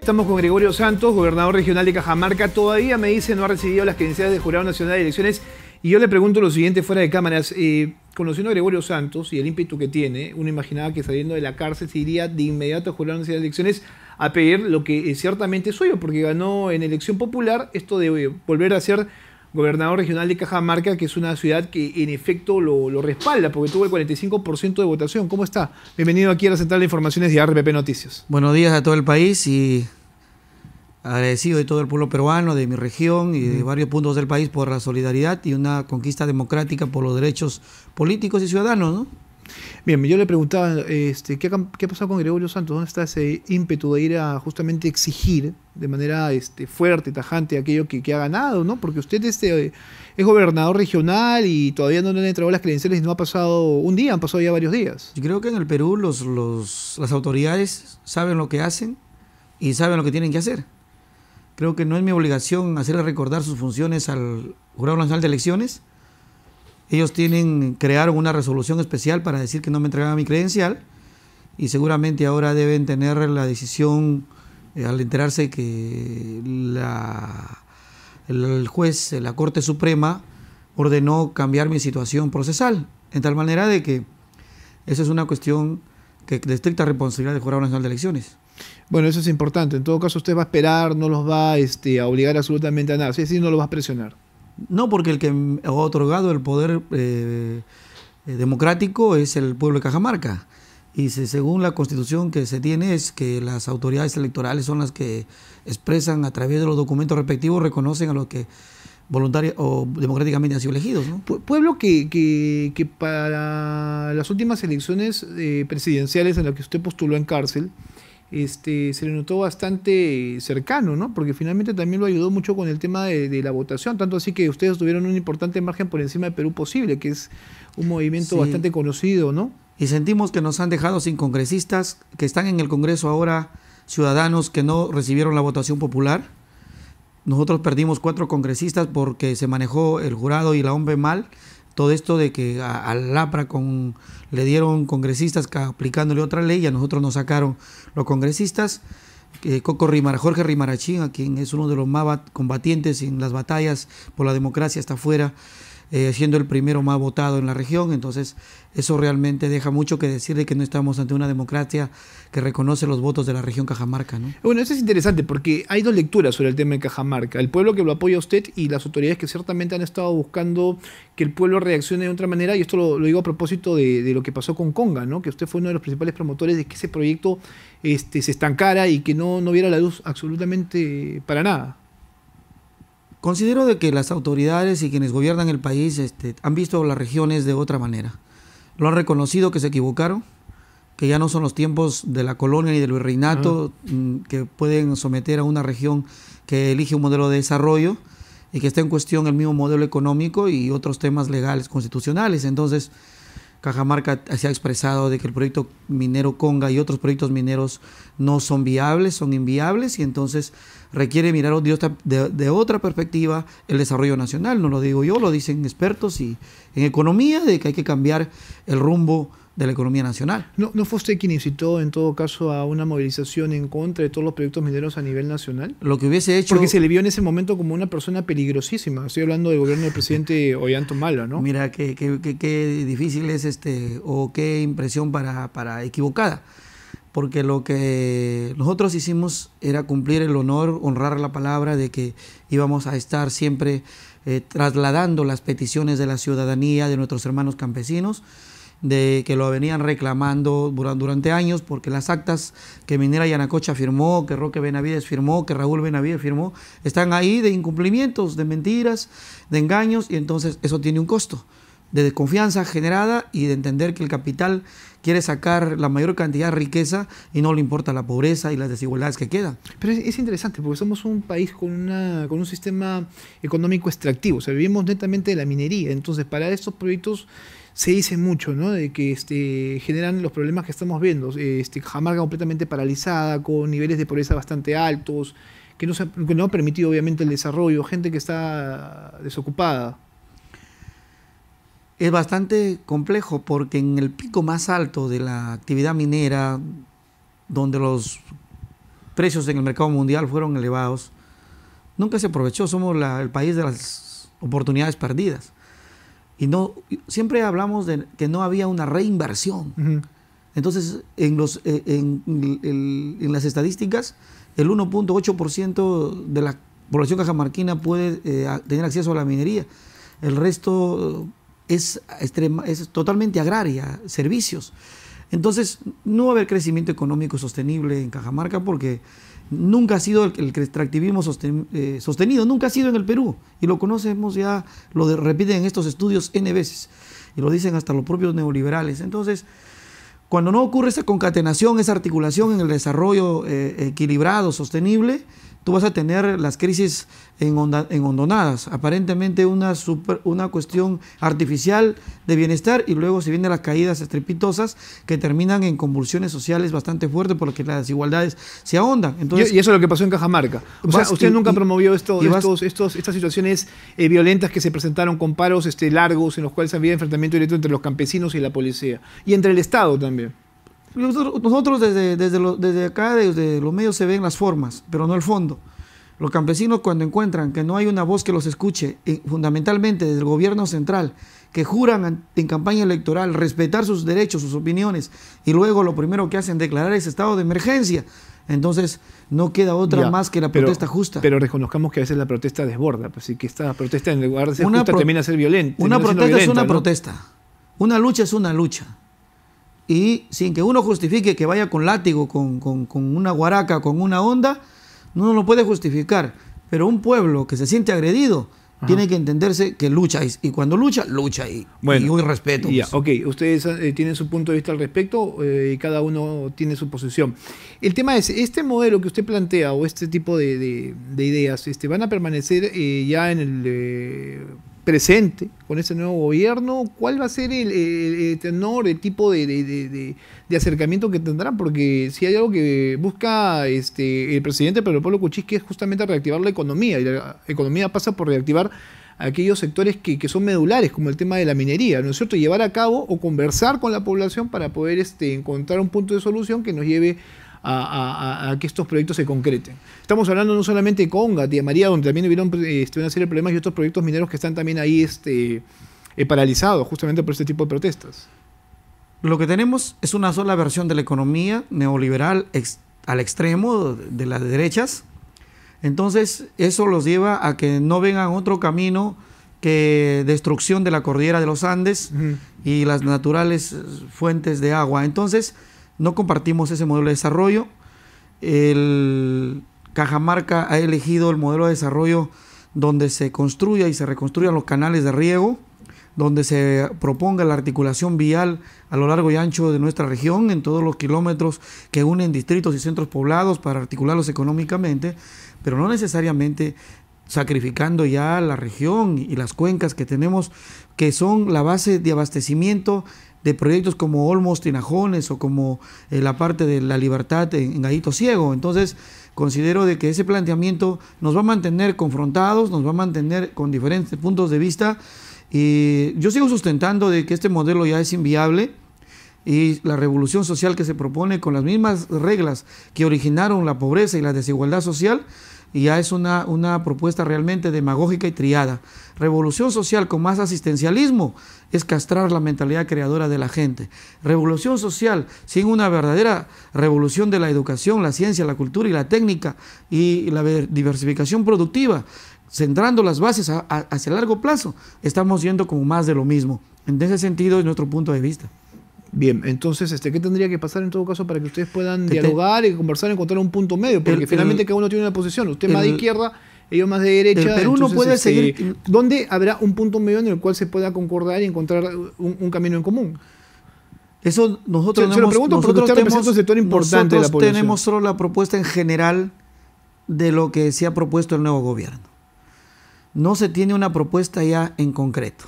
Estamos con Gregorio Santos, gobernador regional de Cajamarca. Todavía me dice no ha recibido las credenciales de Jurado Nacional de Elecciones. Y yo le pregunto lo siguiente fuera de cámaras. Eh, conociendo a Gregorio Santos y el ímpetu que tiene, uno imaginaba que saliendo de la cárcel se iría de inmediato a Jurado Nacional de Elecciones a pedir lo que eh, ciertamente es suyo, porque ganó en elección popular esto de eh, volver a ser gobernador regional de Cajamarca, que es una ciudad que en efecto lo, respalda, porque tuvo el 45% de votación. ¿Cómo está? Bienvenido aquí a la Central de Informaciones de RPP Noticias. Buenos días a todo el país y agradecido de todo el pueblo peruano, de mi región y de varios puntos del país por la solidaridad y una conquista democrática por los derechos políticos y ciudadanos. ¿no? Bien, yo le preguntaba, este, ¿qué, ha, pasado con Gregorio Santos? ¿Dónde está ese ímpetu de ir a justamente exigir de manera este, fuerte, tajante, aquello que, ha ganado? ¿no? Porque usted este, es gobernador regional y todavía no le han entrado las credenciales, y no ha pasado un día, han pasado ya varios días. Yo creo que en el Perú los, las autoridades saben lo que hacen y saben lo que tienen que hacer. Creo que no es mi obligación hacerle recordar sus funciones al Jurado Nacional de Elecciones ellos tienen, crearon una resolución especial para decir que no me entregaban mi credencial y seguramente ahora deben tener la decisión eh, al enterarse que el juez, la Corte Suprema, ordenó cambiar mi situación procesal, en tal manera de que esa es una cuestión que, de estricta responsabilidad del Jurado Nacional de Elecciones. Bueno, eso es importante. En todo caso, usted va a esperar, no los va este, a obligar absolutamente a nada. Si así no los va a presionar. No porque el que ha otorgado el poder eh, eh, democrático es el pueblo de Cajamarca. Y según la constitución que se tiene es que las autoridades electorales son las que expresan a través de los documentos respectivos, reconocen a los que voluntariamente o democráticamente han sido elegidos. Pueblo que, para las últimas elecciones eh, presidenciales en las que usted postuló en cárcel, este, se le notó bastante cercano, ¿no? Porque finalmente también lo ayudó mucho con el tema de, la votación, tanto así que ustedes tuvieron un importante margen por encima de Perú Posible, que es un movimiento bastante conocido, ¿no? Y sentimos que nos han dejado sin congresistas, que están en el Congreso ahora ciudadanos que no recibieron la votación popular. Nosotros perdimos cuatro congresistas porque se manejó el jurado y la OMBE mal todo esto de que a LAPRA con, le dieron congresistas aplicándole otra ley y a nosotros nos sacaron los congresistas. Eh, Coco Jorge Rimarachín, a quien es uno de los más combatientes en las batallas por la democracia, está afuera. Eh, siendo el primero más votado en la región. Entonces, eso realmente deja mucho que decir de que no estamos ante una democracia que reconoce los votos de la región Cajamarca. ¿no? Bueno, eso es interesante porque hay dos lecturas sobre el tema de Cajamarca. El pueblo que lo apoya a usted y las autoridades que ciertamente han estado buscando que el pueblo reaccione de otra manera. Y esto lo, digo a propósito de, lo que pasó con Conga, ¿no? que usted fue uno de los principales promotores de que ese proyecto este, se estancara y que no, no viera la luz absolutamente para nada. Considero de que las autoridades y quienes gobiernan el país este, han visto las regiones de otra manera. Lo han reconocido que se equivocaron, que ya no son los tiempos de la colonia y del virreinato mm, que pueden someter a una región que elige un modelo de desarrollo y que está en cuestión el mismo modelo económico y otros temas legales, constitucionales. Entonces, Cajamarca se ha expresado de que el proyecto minero Conga y otros proyectos mineros no son viables, son inviables y entonces requiere mirar de, de otra perspectiva el desarrollo nacional. No lo digo yo, lo dicen expertos y en economía de que hay que cambiar el rumbo de la economía nacional. No, ¿No fue usted quien incitó en todo caso a una movilización en contra de todos los proyectos mineros a nivel nacional? Lo que hubiese hecho... Porque se le vio en ese momento como una persona peligrosísima. Estoy hablando del gobierno del presidente Ollanto Malo, ¿no? Mira, qué, qué, qué, difícil es este, o qué impresión para, para equivocada. Porque lo que nosotros hicimos era cumplir el honor, honrar la palabra de que íbamos a estar siempre eh, trasladando las peticiones de la ciudadanía, de nuestros hermanos campesinos de que lo venían reclamando durante años, porque las actas que Minera Yanacocha firmó, que Roque Benavides firmó, que Raúl Benavides firmó, están ahí de incumplimientos, de mentiras, de engaños, y entonces eso tiene un costo de desconfianza generada y de entender que el capital quiere sacar la mayor cantidad de riqueza y no le importa la pobreza y las desigualdades que quedan. Pero es, interesante porque somos un país con, una, con un sistema económico extractivo, o sea, vivimos netamente de la minería, entonces para estos proyectos se dice mucho, ¿no? De que este, generan los problemas que estamos viendo. Este, Jamarga completamente paralizada, con niveles de pobreza bastante altos, que no, ha permitido obviamente el desarrollo, gente que está desocupada. Es bastante complejo porque en el pico más alto de la actividad minera, donde los precios en el mercado mundial fueron elevados, nunca se aprovechó. Somos el país de las oportunidades perdidas. Y no, siempre hablamos de que no había una reinversión. Entonces, en, los, eh, en, las estadísticas, el 1.8% de la población cajamarquina puede eh, tener acceso a la minería. El resto es, es totalmente agraria, servicios. Entonces, no va a haber crecimiento económico sostenible en Cajamarca porque nunca ha sido el, extractivismo eh, sostenido, nunca ha sido en el Perú. Y lo conocemos ya, lo repiten en estos estudios N veces. Y lo dicen hasta los propios neoliberales. Entonces, cuando no ocurre esa concatenación, esa articulación en el desarrollo eh, equilibrado, sostenible, tú vas a tener las crisis en enondonadas, aparentemente una, una cuestión artificial de bienestar y luego se vienen las caídas estrepitosas que terminan en convulsiones sociales bastante fuertes porque las desigualdades se ahondan. Entonces, y, eso es lo que pasó en Cajamarca. O sea, usted nunca promovió estos, estas situaciones eh, violentas que se presentaron con paros este, largos en los cuales había enfrentamiento directo entre los campesinos y la policía y entre el Estado también. Nosotros desde, desde, desde acá, desde los medios, se ven las formas, pero no el fondo. Los campesinos cuando encuentran que no hay una voz que los escuche, fundamentalmente desde el gobierno central, que juran en campaña electoral respetar sus derechos, sus opiniones, y luego lo primero que hacen es declarar ese estado de emergencia. Entonces no queda otra más que la protesta justa. Pero reconozcamos que a veces la protesta desborda, así pues, que esta protesta en lugar de ser una termina a ser violenta. Una protesta es una protesta. Una lucha es una lucha y sin que uno justifique que vaya con látigo, con, una guaraca, con una onda, uno no lo puede justificar. Pero un pueblo que se siente agredido tiene que entenderse que lucha y, cuando lucha, lucha y, bueno, y respeto. Pues. ok, ustedes eh, tienen su punto de vista al respecto eh, y cada uno tiene su posición. El tema es, este modelo que usted plantea o este tipo de, ideas este, van a permanecer eh, ya en el presente con este nuevo gobierno, cuál va a ser el, tenor, el tipo de, acercamiento que tendrán, porque si hay algo que busca este, el presidente Pedro Pablo Kuczynski es justamente reactivar la economía, y la economía pasa por reactivar aquellos sectores que, son medulares, como el tema de la minería, ¿no es cierto? Llevar a cabo o conversar con la población para poder este, encontrar un punto de solución que nos lleve a, que estos proyectos se concreten. Estamos hablando no solamente de Conga, de María, donde también hubieron este, una serie de problemas y otros proyectos mineros que están también ahí este, eh, paralizados justamente por este tipo de protestas. Lo que tenemos es una sola versión de la economía neoliberal al extremo de las derechas. Entonces eso los lleva a que no vengan otro camino que destrucción de la cordillera de los Andes y las naturales fuentes de agua. Entonces, no compartimos ese modelo de desarrollo. El Cajamarca ha elegido el modelo de desarrollo donde se construya y se reconstruyan los canales de riego, donde se proponga la articulación vial a lo largo y ancho de nuestra región, en todos los kilómetros que unen distritos y centros poblados para articularlos económicamente, pero no necesariamente sacrificando ya la región y las cuencas que tenemos, que son la base de abastecimiento de proyectos como Olmos Tinajones o como eh, la parte de la libertad en, Gallito Ciego. Entonces, considero de que ese planteamiento nos va a mantener confrontados, nos va a mantener con diferentes puntos de vista y yo sigo sustentando de que este modelo ya es inviable y la revolución social que se propone con las mismas reglas que originaron la pobreza y la desigualdad social y ya es una, propuesta realmente demagógica y triada. Revolución social con más asistencialismo es castrar la mentalidad creadora de la gente. Revolución social sin una verdadera revolución de la educación, la ciencia, la cultura y la técnica y la diversificación productiva, centrando las bases hacia largo plazo, estamos yendo como más de lo mismo. En ese sentido es nuestro punto de vista. Bien, entonces, este, ¿qué tendría que pasar en todo caso para que ustedes puedan dialogar y conversar, y encontrar un punto medio? Porque finalmente cada uno tiene una posición. Usted más de izquierda, ellos más de derecha. Pero uno puede este, seguir. ¿Dónde habrá un punto medio en el cual se pueda concordar y encontrar un, camino en común? Eso nosotros tenemos... se lo pregunto porque usted tenemos, un sector importante de tenemos solo la propuesta en general de lo que se ha propuesto el nuevo gobierno. No se tiene una propuesta ya en concreto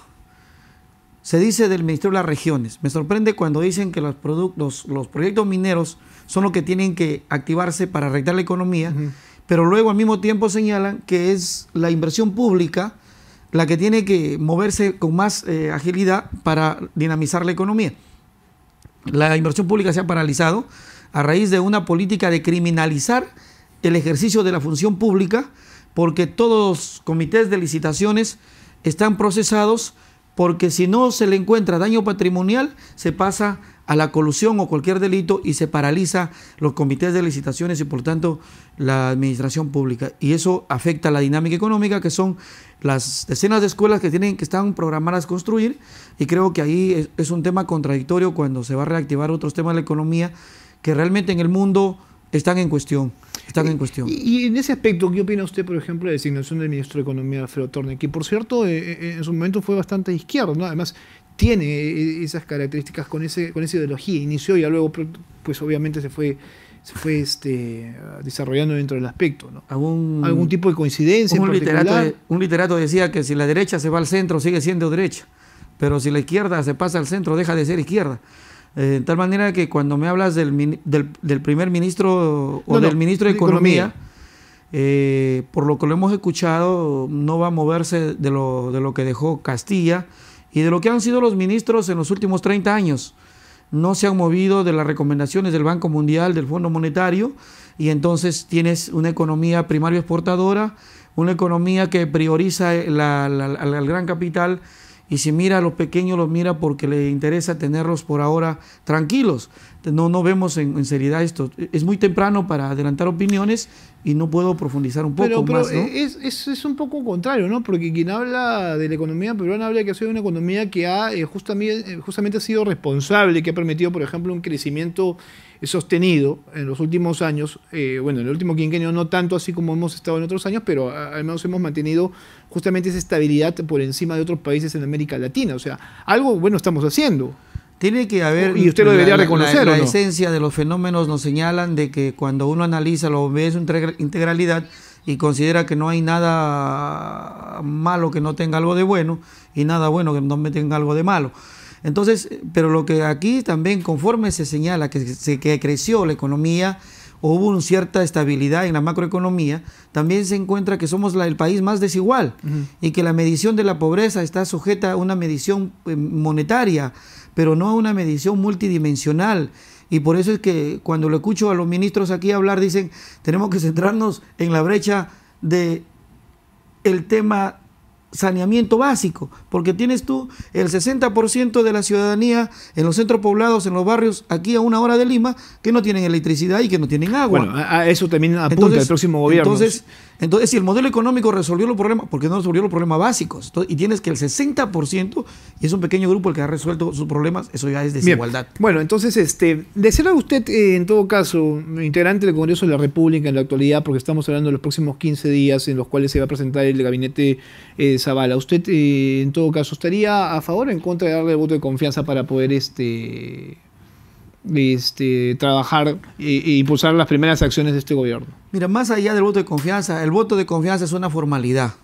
se dice del Ministerio de las Regiones. Me sorprende cuando dicen que los, productos, los proyectos mineros son los que tienen que activarse para rectar la economía, pero luego al mismo tiempo señalan que es la inversión pública la que tiene que moverse con más eh, agilidad para dinamizar la economía. La inversión pública se ha paralizado a raíz de una política de criminalizar el ejercicio de la función pública, porque todos los comités de licitaciones están procesados porque si no se le encuentra daño patrimonial, se pasa a la colusión o cualquier delito y se paraliza los comités de licitaciones y por tanto la administración pública. Y eso afecta la dinámica económica, que son las decenas de escuelas que tienen que están programadas construir. Y creo que ahí es, un tema contradictorio cuando se va a reactivar otros temas de la economía, que realmente en el mundo están en cuestión. Están en eh, cuestión. Y, en ese aspecto, ¿qué opina usted, por ejemplo, de la designación del ministro de Economía, Alfredo Torne, que por cierto eh, eh, en su momento fue bastante izquierdo, ¿no? además tiene esas características con, ese, con esa ideología, inició y luego pues obviamente se fue se fue este, desarrollando dentro del aspecto. ¿Algún, tipo de coincidencia? Un, un literato decía que si la derecha se va al centro sigue siendo derecha, pero si la izquierda se pasa al centro deja de ser izquierda. Eh, de tal manera que cuando me hablas del, del, primer ministro o del ministro de Economía, eh, por lo que lo hemos escuchado, no va a moverse de lo, de lo que dejó Castilla y de lo que han sido los ministros en los últimos 30 años. No se han movido de las recomendaciones del Banco Mundial, del Fondo Monetario, y entonces tienes una economía primaria exportadora, una economía que prioriza la, al gran capital y si mira a los pequeños, los mira porque le interesa tenerlos por ahora tranquilos. No, no vemos en, seriedad esto. Es muy temprano para adelantar opiniones y no puedo profundizar un poco pero más. Eh, es, un poco contrario, ¿no? Porque quien habla de la economía peruana habla que ha sido una economía que ha eh, justamente, eh, justamente ha sido responsable, que ha permitido, por ejemplo, un crecimiento sostenido en los últimos años, eh, bueno, en el último quinquenio no tanto así como hemos estado en otros años, pero al menos hemos mantenido justamente esa estabilidad por encima de otros países en América Latina. O sea, algo bueno estamos haciendo. Tiene que haber... Y usted lo debería reconocer. La, esencia de los fenómenos nos señalan de que cuando uno analiza, lo ve su integralidad, y considera que no hay nada malo que no tenga algo de bueno y nada bueno que no tenga algo de malo. Entonces, pero lo que aquí también conforme se señala que, se, que creció la economía, hubo una cierta estabilidad en la macroeconomía, también se encuentra que somos el país más desigual y que la medición de la pobreza está sujeta a una medición eh, monetaria, pero no a una medición multidimensional. Y por eso es que cuando lo escucho a los ministros aquí hablar, dicen, tenemos que centrarnos en la brecha de el tema saneamiento básico, porque tienes tú el 60% de la ciudadanía en los centros poblados, en los barrios, aquí a una hora de Lima, que no tienen electricidad y que no tienen agua. Bueno, a eso también apunta el próximo gobierno. Entonces, entonces, si el modelo económico resolvió los problemas, porque qué no resolvió los problemas básicos? y tienes que el 60%, y es un pequeño grupo el que ha resuelto sus problemas, eso ya es desigualdad. Bueno, entonces, este, de ser usted, eh, en todo caso, integrante del Congreso de la República en la actualidad, porque estamos hablando de los próximos 15 días en los cuales se va a presentar el gabinete eh, Zavala, ¿usted, eh, en todo caso, estaría a favor o en contra de darle el voto de confianza para poder este este, trabajar e, impulsar las primeras acciones de este gobierno. Mira, más allá del voto de confianza, el voto de confianza es una formalidad.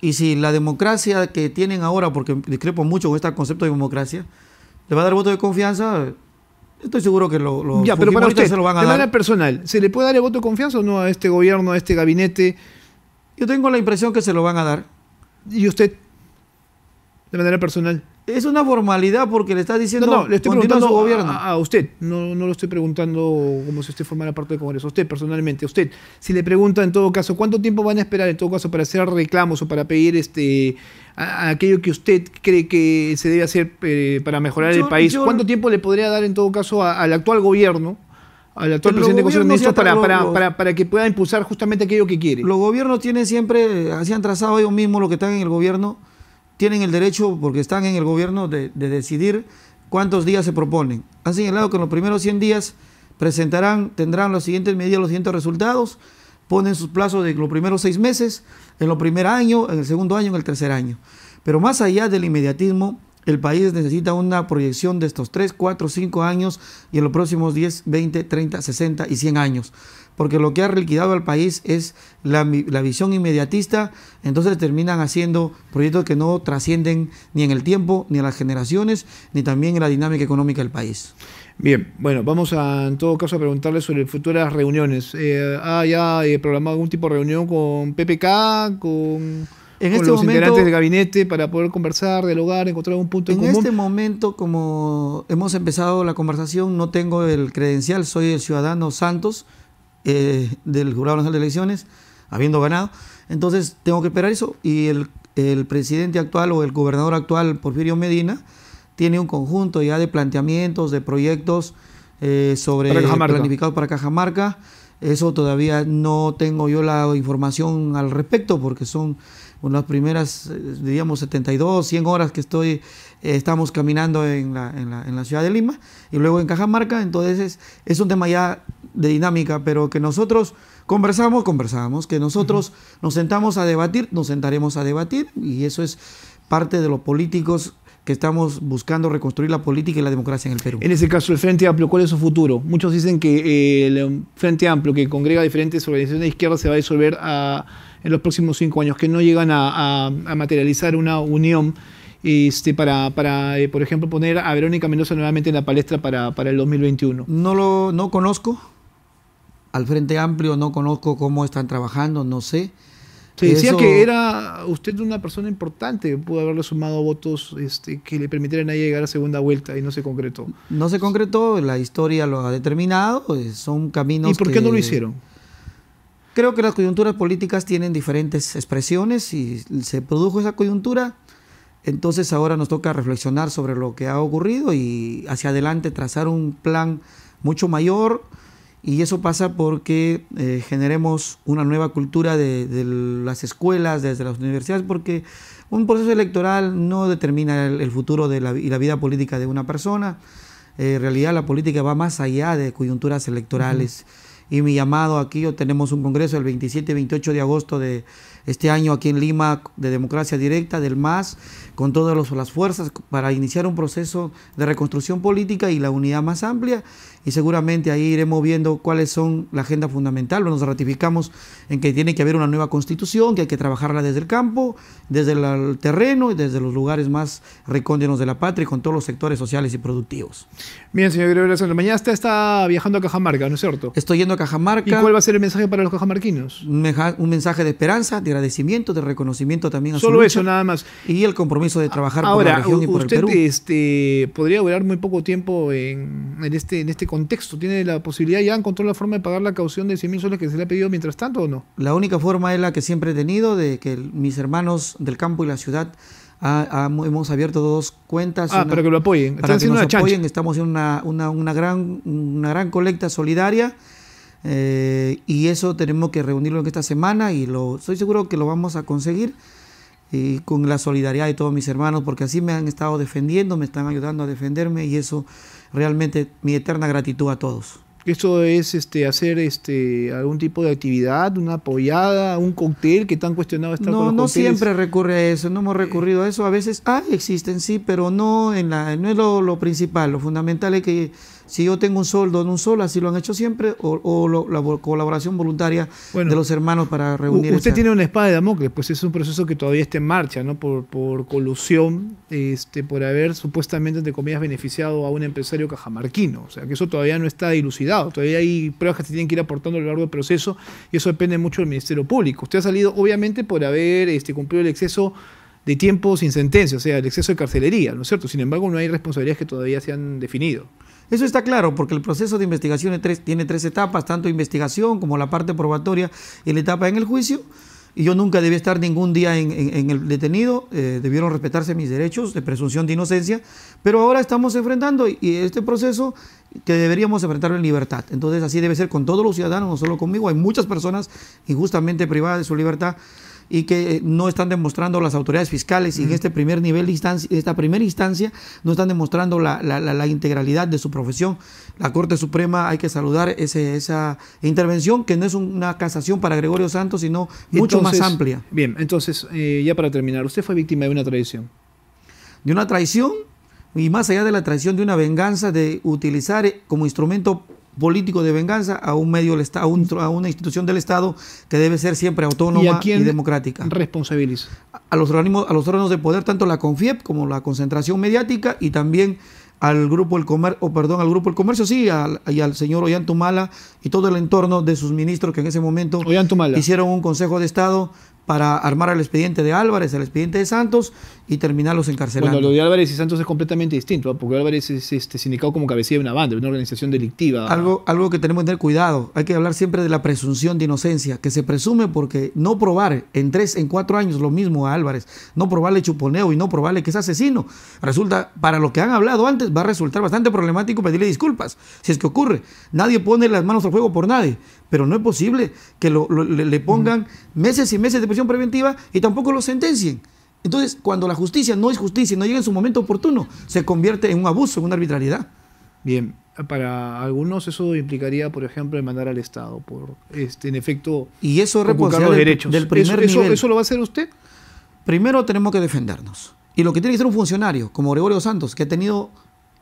Y si la democracia que tienen ahora, porque discrepo mucho con este concepto de democracia, le va a dar voto de confianza, estoy seguro que lo, lo ya, pero para usted, se lo van a de dar. manera personal, ¿se le puede dar el voto de confianza o no a este gobierno, a este gabinete? Yo tengo la impresión que se lo van a dar. ¿Y usted? De manera personal. Es una formalidad porque le está diciendo no, no le estoy preguntando su gobierno. A, usted, no, no lo estoy preguntando como si usted formara parte del Congreso. Usted, personalmente, usted, si le pregunta en todo caso, ¿cuánto tiempo van a esperar en todo caso para hacer reclamos o para pedir este aquello que usted cree que se debe hacer eh, para mejorar el país? ¿Cuánto tiempo le podría dar en todo caso al actual gobierno? al actual presidente del Consejo de Ministros para, para, que pueda impulsar justamente aquello que quiere. Los gobiernos tienen siempre, así han trazado ellos mismos lo que están en el gobierno, tienen el derecho, porque están en el gobierno, de, decidir cuántos días se proponen. Han señalado que en los primeros 100 días presentarán, tendrán las siguientes medidas, los siguientes resultados, ponen sus plazos de los primeros seis meses, en los primer año, en el segundo año, en el tercer año. Pero más allá del inmediatismo, el país necesita una proyección de estos 3, 4, 5 años y en los próximos 10, 20, 30, 60 y 100 años. Porque lo que ha liquidado al país es la, visión inmediatista, entonces terminan haciendo proyectos que no trascienden ni en el tiempo, ni en las generaciones, ni también en la dinámica económica del país. Bien, bueno, vamos a, en todo caso a preguntarle sobre futuras reuniones. Eh, Haya ¿Ha ya programado algún tipo de reunión con PPK, con en con este momento, integrantes del gabinete para poder conversar, dialogar, encontrar un punto en, común. En este momento, como hemos empezado la conversación, no tengo el credencial, soy el ciudadano Santos eh, del Jurado Nacional de Elecciones, habiendo ganado. Entonces, tengo que esperar eso y el, presidente actual o el gobernador actual, Porfirio Medina, tiene un conjunto ya de planteamientos, de proyectos eh, sobre para planificados para Cajamarca eso todavía no tengo yo la información al respecto porque son unas primeras, diríamos, 72, 100 horas que estoy, eh, estamos caminando en la, ciudad de Lima y luego en Cajamarca. Entonces es, un tema ya de dinámica, pero que nosotros conversamos, conversamos, que nosotros nos sentamos a debatir, nos sentaremos a debatir y eso es parte de los políticos que estamos buscando reconstruir la política y la democracia en el Perú. En ese caso, el Frente Amplio, ¿cuál es su futuro? Muchos dicen que eh, el Frente Amplio, que congrega diferentes organizaciones de izquierda, se va a disolver ah, en los próximos cinco años, que no llegan a, materializar una unión. Este, para, eh, por ejemplo, poner a Verónica Mendoza nuevamente en la palestra para, para el 2021? No lo no conozco. Al Frente Amplio no conozco cómo están trabajando, no sé. Se decía que era usted una persona importante, pudo haberle sumado votos este, que le permitieran llegar a segunda vuelta y no se concretó. No se concretó, la historia lo ha determinado, eh, son caminos. ¿Y por qué no lo hicieron? Creo que las coyunturas políticas tienen diferentes expresiones y se produjo esa coyuntura. Entonces ahora nos toca reflexionar sobre lo que ha ocurrido y hacia adelante trazar un plan mucho mayor y eso pasa porque eh, generemos una nueva cultura de, las escuelas, desde las universidades, porque un proceso electoral no determina el, futuro de la, y la vida política de una persona. Eh, en realidad la política va más allá de coyunturas electorales. Y mi llamado aquí, tenemos un congreso el 27 y 28 de agosto de este año aquí en Lima de democracia directa, del MAS, con todas las fuerzas para iniciar un proceso de reconstrucción política y la unidad más amplia y seguramente ahí iremos viendo cuáles son la agenda fundamental. Nos ratificamos en que tiene que haber una nueva constitución, que hay que trabajarla desde el campo, desde el terreno y desde los lugares más recónditos de la patria y con todos los sectores sociales y productivos. Bien, señor Gregorio mañana usted está viajando a Cajamarca, ¿no es cierto? Estoy yendo a Cajamarca. ¿Y cuál va a ser el mensaje para los cajamarquinos? Un mensaje de esperanza, de agradecimiento, de reconocimiento también a Solo su lucha, eso, nada más. Y el compromiso de trabajar por la región y por el Perú. usted podría durar muy poco tiempo en, este, en este contexto, tiene la posibilidad, ya encontró la forma de pagar la caución de 100 mil soles que se le ha pedido mientras tanto o no? La única forma es la que siempre he tenido, de que mis hermanos del campo y la ciudad hemos abierto dos cuentas. Ah, para que lo apoyen. que apoyen. Estamos en una, gran, una gran colecta solidaria. Eh, y eso tenemos que reunirlo en esta semana y lo estoy seguro que lo vamos a conseguir con la solidaridad de todos mis hermanos porque así me han estado defendiendo, me están ayudando a defenderme y eso realmente mi eterna gratitud a todos. eso es este, hacer este, algún tipo de actividad, una apoyada, un cóctel que tan cuestionado está. No, con no siempre recurre a eso, no hemos eh. recurrido a eso. A veces, ah, existen sí, pero no, en la, no es lo principal. Lo fundamental es que si yo tengo un soldo en un solo, así lo han hecho siempre, o, la colaboración voluntaria de los hermanos para reunir. Usted tiene una espada de Damocles, pues es un proceso que todavía está en marcha, ¿no? Por, por colusión, este, por haber supuestamente, entre comillas, beneficiado a un empresario cajamarquino. O sea, que eso todavía no está dilucidado, todavía hay pruebas que se tienen que ir aportando a lo largo del proceso, y eso depende mucho del Ministerio Público. Usted ha salido, obviamente, por haber este, cumplido el exceso de tiempo sin sentencia, o sea, el exceso de carcelería, ¿no es cierto? Sin embargo, no hay responsabilidades que todavía se han definido. Eso está claro porque el proceso de investigación tiene tres etapas, tanto investigación como la parte probatoria y la etapa en el juicio. Y yo nunca debí estar ningún día en, el detenido, eh, debieron respetarse mis derechos de presunción de inocencia, pero ahora estamos enfrentando y este proceso que deberíamos enfrentarlo en libertad. Entonces así debe ser con todos los ciudadanos, no solo conmigo, hay muchas personas injustamente privadas de su libertad y que eh, no están demostrando las autoridades fiscales y en este primer nivel de instancia, esta primera instancia no están demostrando la, integralidad de su profesión. La Corte Suprema hay que saludar ese, esa intervención que no es una casación para Gregorio Santos, sino mucho más amplia. Bien, entonces, eh, ya para terminar, usted fue víctima de una traición. De una traición y más allá de la traición de una venganza de utilizar eh, como instrumento político de venganza a un medio a, una institución del Estado que debe ser siempre autónoma y, democrática. Responsabiliza. A, los organismos, a los órganos de poder, tanto la CONFIEP como la concentración mediática y también al grupo El Comercio, o perdón, al grupo El Comercio, sí, y al señor Ollantumala y todo el entorno de sus ministros que en ese momento hicieron un Consejo de Estado para armar el expediente de Álvarez, el expediente de Santos y terminarlos encarcelando. Bueno, lo de Álvarez y Santos es completamente distinto, porque Álvarez es este, sindicado como cabecilla de una banda, de una organización delictiva. Algo, algo que tenemos que tener cuidado, hay que hablar siempre de la presunción de inocencia, que se presume porque no probar en tres, en cuatro años lo mismo a Álvarez, no probarle chuponeo y no probarle que es asesino, resulta, para lo que han hablado antes, va a resultar bastante problemático pedirle disculpas, si es que ocurre. Nadie pone las manos al fuego por nadie, pero no es posible que le, pongan meses y meses de preventiva y tampoco lo sentencien. Entonces, cuando la justicia no es justicia, y no llega en su momento oportuno, se convierte en un abuso, en una arbitrariedad. Bien, para algunos eso implicaría, por ejemplo, mandar al Estado por, este, en efecto, y eso los derechos. Del primer eso, ¿Eso lo va a hacer usted? Primero tenemos que defendernos. Y lo que tiene que hacer un funcionario, como Gregorio Santos, que ha tenido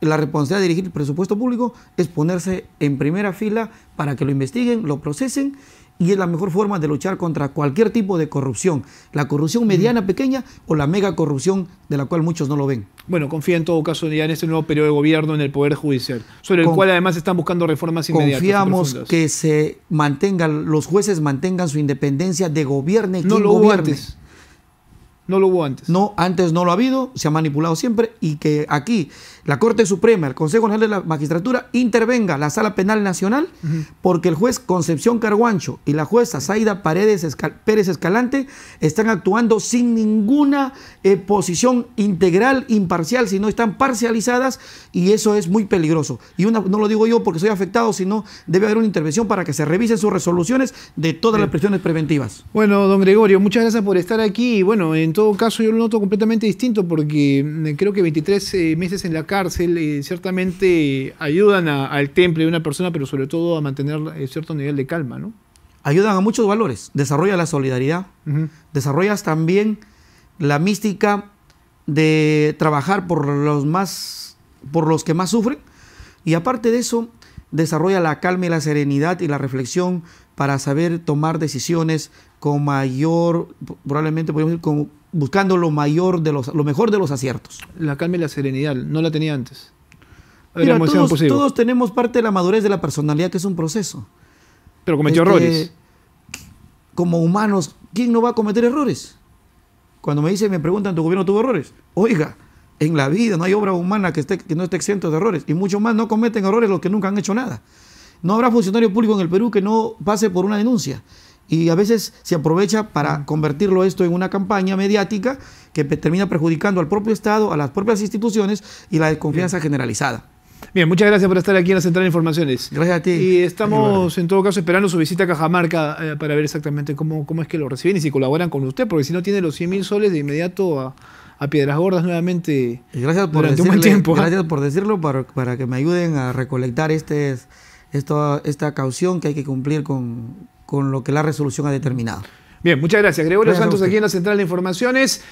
la responsabilidad de dirigir el presupuesto público, es ponerse en primera fila para que lo investiguen, lo procesen y es la mejor forma de luchar contra cualquier tipo de corrupción, la corrupción mediana, pequeña o la mega corrupción de la cual muchos no lo ven. Bueno, confía en todo caso ya en este nuevo periodo de gobierno en el Poder Judicial, sobre el cual además están buscando reformas inmediatas. Confiamos que se mantengan, los jueces mantengan su independencia de gobierne quien no lo gobierne. No lo hubo antes. No, antes no lo ha habido, se ha manipulado siempre y que aquí la Corte Suprema, el Consejo General de la Magistratura intervenga la Sala Penal Nacional porque el juez Concepción Carguancho y la jueza Zaida Paredes Pérez Escalante están actuando sin ninguna eh, posición integral, imparcial, sino están parcializadas y eso es muy peligroso. Y una, no lo digo yo porque soy afectado, sino debe haber una intervención para que se revisen sus resoluciones de todas las presiones preventivas. Bueno, don Gregorio, muchas gracias por estar aquí bueno, entonces caso yo lo noto completamente distinto porque eh, creo que 23 eh, meses en la cárcel eh, ciertamente ayudan al temple de una persona, pero sobre todo a mantener cierto nivel de calma, ¿no? Ayudan a muchos valores, desarrolla la solidaridad, desarrollas también la mística de trabajar por los más por los que más sufren y aparte de eso desarrolla la calma y la serenidad y la reflexión para saber tomar decisiones con mayor, probablemente podemos decir, con, buscando lo mayor de los, lo mejor de los aciertos. La calma y la serenidad, no la tenía antes. todos, todos, tenemos parte de la madurez de la personalidad, que es un proceso. Pero cometió este, errores. Como humanos, ¿quién no va a cometer errores? Cuando me dicen, me preguntan, ¿tu gobierno tuvo errores? Oiga, en la vida no hay obra humana que, esté, que no esté exento de errores. Y mucho más no cometen errores los que nunca han hecho nada. No habrá funcionario público en el Perú que no pase por una denuncia y a veces se aprovecha para convertirlo esto en una campaña mediática que termina perjudicando al propio Estado, a las propias instituciones y la desconfianza generalizada. Bien, muchas gracias por estar aquí en la Central de Informaciones. Gracias a ti. Y estamos, en todo caso, esperando su visita a Cajamarca eh, para ver exactamente cómo, cómo es que lo reciben y si colaboran con usted, porque si no tiene los 100 mil soles de inmediato a, Piedras Gordas nuevamente gracias por durante un buen tiempo. Gracias por decirlo, para, que me ayuden a recolectar este, esto, esta caución que hay que cumplir con, con lo que la resolución ha determinado. Bien, muchas gracias. Gregorio Santos aquí en la Central de Informaciones.